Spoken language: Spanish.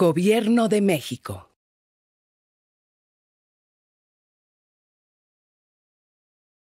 Gobierno de México.